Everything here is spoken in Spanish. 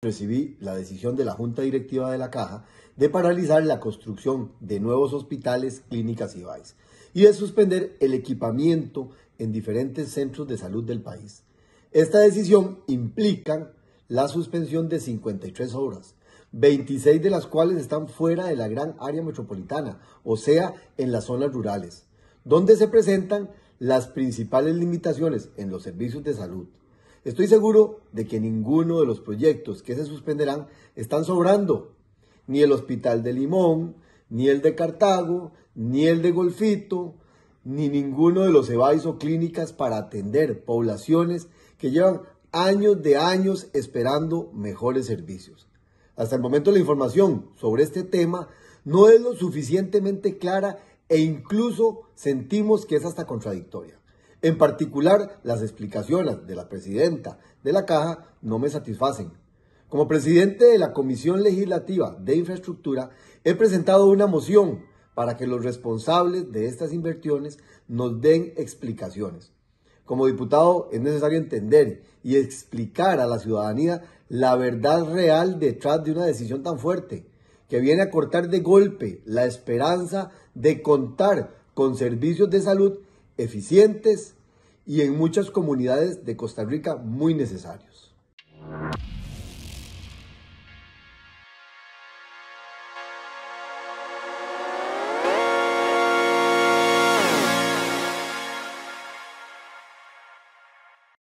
recibí la decisión de la Junta Directiva de la Caja de paralizar la construcción de nuevos hospitales, clínicas y BAIS y de suspender el equipamiento en diferentes centros de salud del país. Esta decisión implica la suspensión de 53 horas, 26 de las cuales están fuera de la gran área metropolitana, o sea, en las zonas rurales, donde se presentan las principales limitaciones en los servicios de salud. Estoy seguro de que ninguno de los proyectos que se suspenderán están sobrando. Ni el Hospital de Limón, ni el de Cartago, ni el de Golfito, ni ninguno de los EBAIS o clínicas para atender poblaciones que llevan años de años esperando mejores servicios. Hasta el momento la información sobre este tema no es lo suficientemente clara e incluso sentimos que es hasta contradictoria. En particular, las explicaciones de la presidenta de la caja no me satisfacen. Como presidente de la Comisión Legislativa de Infraestructura, he presentado una moción para que los responsables de estas inversiones nos den explicaciones. Como diputado es necesario entender y explicar a la ciudadanía la verdad real detrás de una decisión tan fuerte, que viene a cortar de golpe la esperanza de contar con servicios de salud eficientes y en muchas comunidades de Costa Rica muy necesarios.